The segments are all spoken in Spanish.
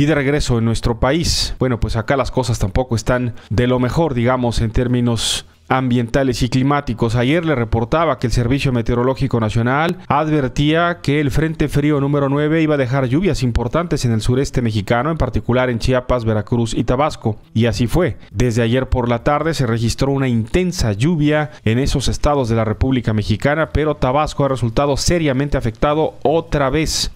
Y de regreso en nuestro país, bueno, pues acá las cosas tampoco están de lo mejor, digamos, en términos ambientales y climáticos. Ayer le reportaba que el Servicio Meteorológico Nacional advertía que el Frente Frío número 9 iba a dejar lluvias importantes en el sureste mexicano, en particular en Chiapas, Veracruz y Tabasco. Y así fue. Desde ayer por la tarde se registró una intensa lluvia en esos estados de la República Mexicana, pero Tabasco ha resultado seriamente afectado otra vez.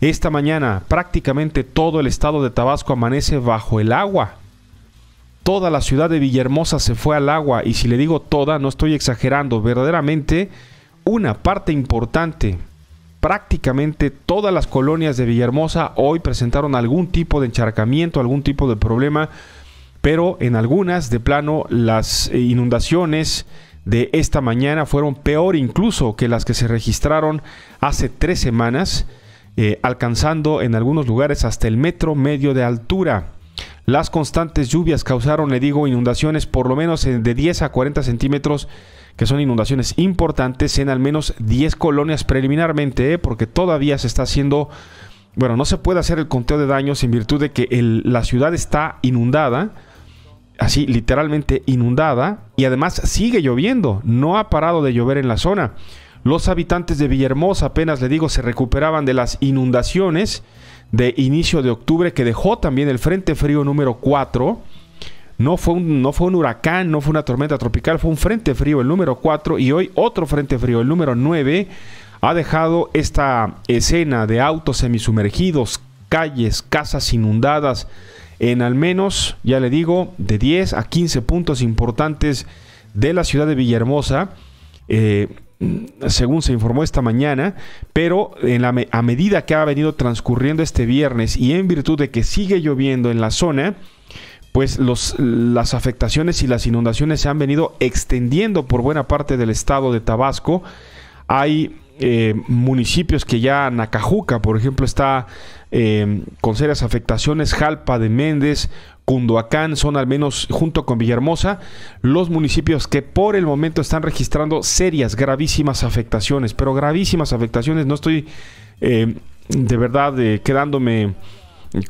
Esta mañana prácticamente todo el estado de Tabasco amanece bajo el agua. Toda la ciudad de Villahermosa se fue al agua y si le digo toda, no estoy exagerando, verdaderamente una parte importante. Prácticamente todas las colonias de Villahermosa hoy presentaron algún tipo de encharcamiento, algún tipo de problema, pero en algunas de plano las inundaciones de esta mañana fueron peor incluso que las que se registraron hace tres semanas eh, alcanzando en algunos lugares hasta el metro medio de altura. Las constantes lluvias causaron, le digo, inundaciones por lo menos de 10 a 40 centímetros, que son inundaciones importantes en al menos 10 colonias preliminarmente, eh, porque todavía se está haciendo, bueno, no se puede hacer el conteo de daños en virtud de que la ciudad está inundada, así literalmente inundada, y además sigue lloviendo, no ha parado de llover en la zona. Los habitantes de Villahermosa apenas, le digo, se recuperaban de las inundaciones de inicio de octubre que dejó también el Frente Frío número 4. No fue, un, no fue un huracán, no fue una tormenta tropical, fue un Frente Frío el número 4 y hoy otro Frente Frío, el número 9, ha dejado esta escena de autos semisumergidos, calles, casas inundadas en al menos, ya le digo, de 10 a 15 puntos importantes de la ciudad de Villahermosa. Eh, Mm, según se informó esta mañana, pero en la, a medida que ha venido transcurriendo este viernes y en virtud de que sigue lloviendo en la zona, pues los, las afectaciones y las inundaciones se han venido extendiendo por buena parte del estado de Tabasco. Hay eh, municipios que ya Nacajuca, por ejemplo, está eh, con serias afectaciones, Jalpa de Méndez, Cunduacán son al menos junto con Villahermosa los municipios que por el momento están registrando serias, gravísimas afectaciones, pero gravísimas afectaciones, no estoy eh, de verdad quedándome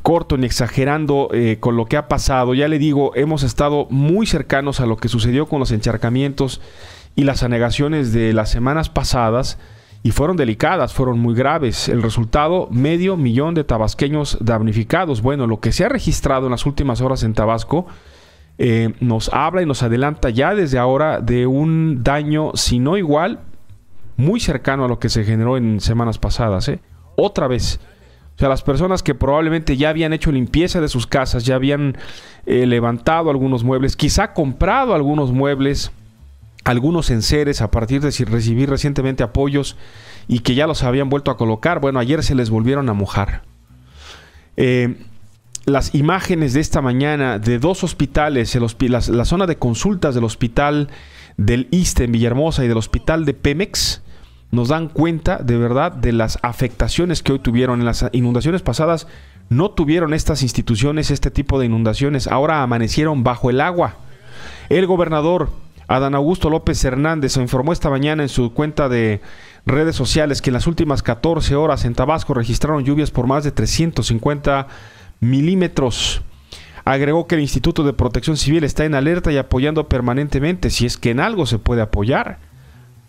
corto ni exagerando con lo que ha pasado. Ya le digo, hemos estado muy cercanos a lo que sucedió con los encharcamientos y las anegaciones de las semanas pasadas y fueron delicadas, fueron muy graves. El resultado, medio millón de tabasqueños damnificados. Bueno, lo que se ha registrado en las últimas horas en Tabasco eh, nos habla y nos adelanta ya desde ahora de un daño, si no igual, muy cercano a lo que se generó en semanas pasadas. ¿eh? Otra vez. O sea, las personas que probablemente ya habían hecho limpieza de sus casas, ya habían eh, levantado algunos muebles, quizá comprado algunos muebles, algunos enseres a partir de si recibir recientemente apoyos y que ya los habían vuelto a colocar. Bueno, ayer se les volvieron a mojar. Eh, las imágenes de esta mañana de dos hospitales, la, la, zona de consultas del hospital del ISTE en Villahermosa y del hospital de Pemex, nos dan cuenta de verdad de las afectaciones que hoy tuvieron. En las inundaciones pasadas no tuvieron estas instituciones este tipo de inundaciones, ahora amanecieron bajo el agua. El gobernador Adán Augusto López Hernández informó esta mañana en su cuenta de redes sociales que en las últimas 14 horas en Tabasco registraron lluvias por más de 350 milímetros. Agregó que el Instituto de Protección Civil está en alerta y apoyando permanentemente, si es que en algo se puede apoyar,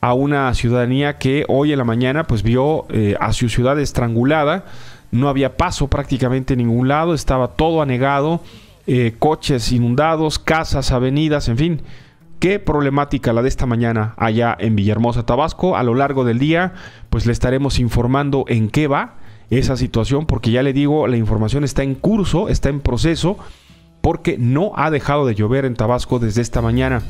a una ciudadanía que hoy en la mañana pues vio eh, a su ciudad estrangulada, no había paso prácticamente en ningún lado, estaba todo anegado, eh, coches inundados, casas, avenidas, en fin. Qué problemática la de esta mañana allá en Villahermosa, Tabasco. A lo largo del día, pues le estaremos informando en qué va esa situación, porque ya le digo, la información está en curso, está en proceso, porque no ha dejado de llover en Tabasco desde esta mañana.